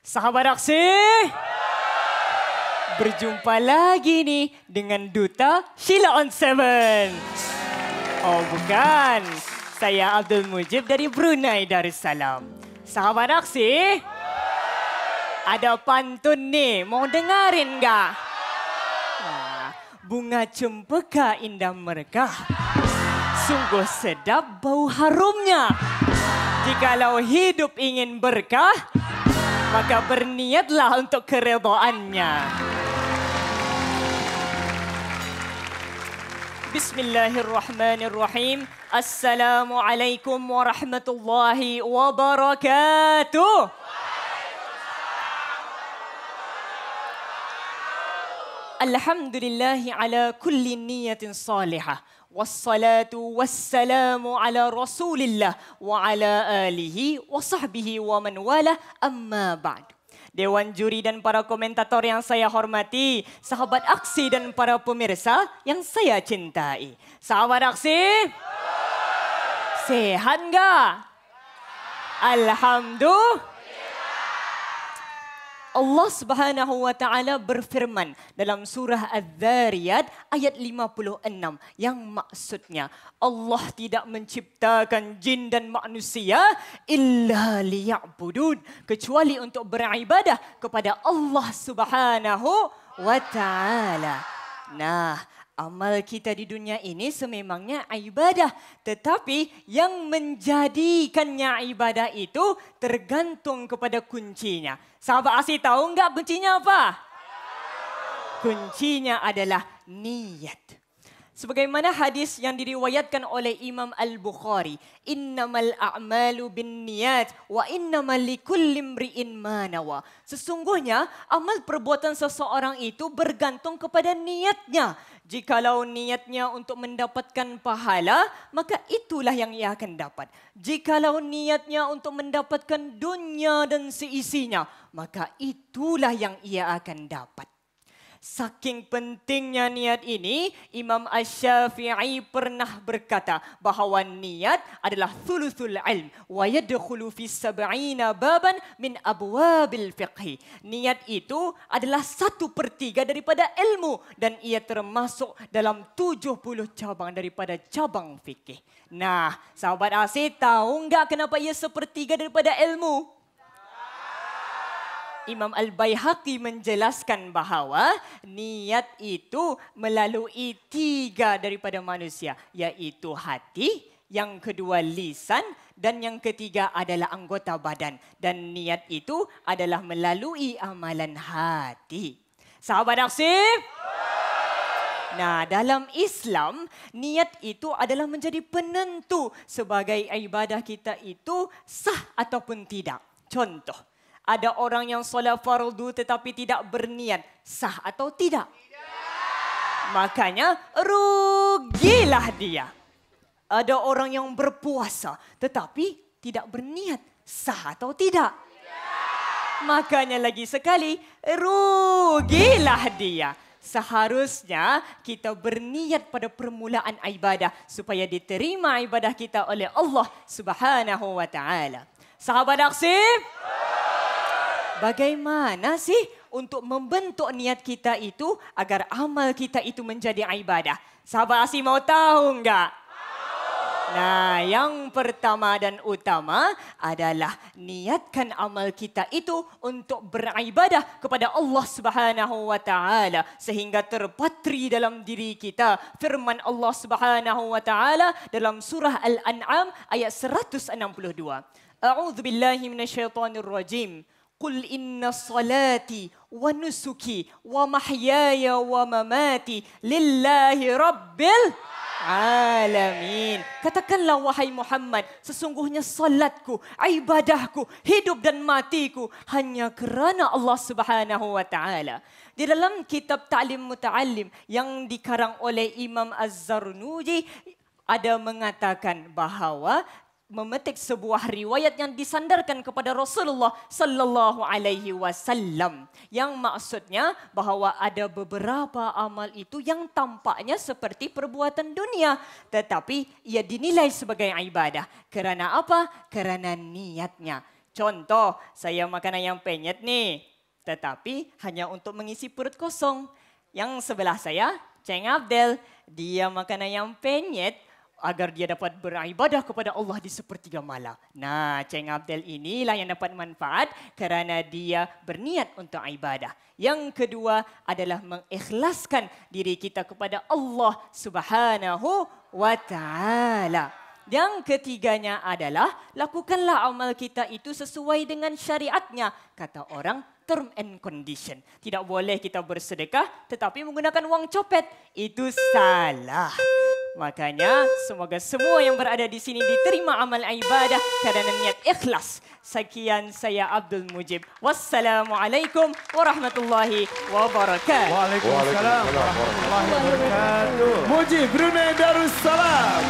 Sahabat aksi. Berjumpa lagi ni dengan Duta Sheila on Seven. Oh bukan. Saya Abdul Mujib dari Brunei Darussalam. Sahabat aksi. Ada pantun ni. Mau dengarin enggak? Ah, bunga cempeka indah mereka. Sungguh sedap bau harumnya. Jikalau hidup ingin berkah, Maka berniatlah untuk keredoannya. Bismillahirrahmanirrahim. Assalamualaikum warahmatullahi wabarakatuh. Alhamdulillahi ala kulli niyatin salihah. Wassalatu wassalamu ala rasulillah wa ala alihi wa sahbihi wa man wala amma badu. Dewan juri dan para komentator yang saya hormati, sahabat aksi dan para pemirsa yang saya cintai. Sahabat aksi, sehat enggak? Alhamdulillah. Allah Subhanahu wa taala berfirman dalam surah Adz-Dzariyat ayat 56 yang maksudnya Allah tidak menciptakan jin dan manusia illa liya'budun kecuali untuk beribadah kepada Allah Subhanahu wa taala. Nah, amal kita di dunia ini sememangnya ibadah. Tetapi yang menjadikannya ibadah itu tergantung kepada kuncinya. Sahabat Asih tahu enggak kuncinya apa? Kuncinya adalah niat. Sebagaimana hadis yang diriwayatkan oleh Imam Al-Bukhari, Inna "Innamal a'malu binniyat wa inna likulli imri'in ma nawa." Sesungguhnya amal perbuatan seseorang itu bergantung kepada niatnya. Jikalau niatnya untuk mendapatkan pahala, maka itulah yang ia akan dapat. Jikalau niatnya untuk mendapatkan dunia dan seisinya, maka itulah yang ia akan dapat. Saking pentingnya niat ini, Imam ash shafii pernah berkata bahawa niat adalah thuluthul ilm. Wa yadkhulu fi sab'ina baban min abwabil fiqhi. Niat itu adalah satu per tiga daripada ilmu. Dan ia termasuk dalam tujuh puluh cabang daripada cabang fikih. Nah, sahabat asyik tahu enggak kenapa ia sepertiga daripada ilmu? Imam Al-Bayhaqi menjelaskan bahawa niat itu melalui tiga daripada manusia yaitu hati, yang kedua lisan dan yang ketiga adalah anggota badan dan niat itu adalah melalui amalan hati. Sahabat Naksib? Nah, dalam Islam, niat itu adalah menjadi penentu sebagai ibadah kita itu sah ataupun tidak. Contoh, ada orang yang solat fardu tetapi tidak berniat. Sah atau tidak? Makanya rugilah dia. Ada orang yang berpuasa tetapi tidak berniat. Sah atau tidak? Makanya lagi sekali rugilah dia. Seharusnya kita berniat pada permulaan ibadah supaya diterima ibadah kita oleh Allah Subhanahu wa taala. Sahabat Aksim? Yeah. Bagaimana sih untuk membentuk niat kita itu agar amal kita itu menjadi ibadah? Sahabat Asi mau tahu enggak? Nah, yang pertama dan utama adalah niatkan amal kita itu untuk beribadah kepada Allah Subhanahu wa taala sehingga terpatri dalam diri kita firman Allah Subhanahu wa taala dalam surah Al-An'am ayat 162. A'udzu billahi minasyaitonir rajim inna wa إن wa ونسكي wa mamati lillahi rabbil alamin. Katakanlah wahai Muhammad Sesungguhnya salatku, ibadahku, hidup dan matiku Hanya kerana Allah subhanahu wa ta'ala di dalam kitab Ta'lim Muta'alim yang dikarang oleh Imam Az-Zarnuji ada mengatakan bahawa memetik sebuah riwayat yang disandarkan kepada Rasulullah sallallahu alaihi wasallam yang maksudnya bahawa ada beberapa amal itu yang tampaknya seperti perbuatan dunia tetapi ia dinilai sebagai ibadah kerana apa? Kerana niatnya. Contoh, saya makan ayam penyet nih tetapi hanya untuk mengisi perut kosong. Yang sebelah saya, Ceng Abdel, dia makan ayam penyet agar dia dapat beribadah kepada Allah di sepertiga malam. Nah, Ceng Abdul inilah yang dapat manfaat kerana dia berniat untuk ibadah. Yang kedua adalah mengikhlaskan diri kita kepada Allah Subhanahu wa taala. Yang ketiganya adalah lakukanlah amal kita itu sesuai dengan syariatnya kata orang term and condition. Tidak boleh kita bersedekah tetapi menggunakan wang copet. Itu salah. Makanya semoga semua yang berada di sini diterima amal ibadah kerana niat ikhlas. Sekian saya Abdul Mujib. Wassalamualaikum warahmatullahi wabarakatuh. Waalaikumsalam warahmatullahi wabarakatuh. Mujib Brunei Darussalam.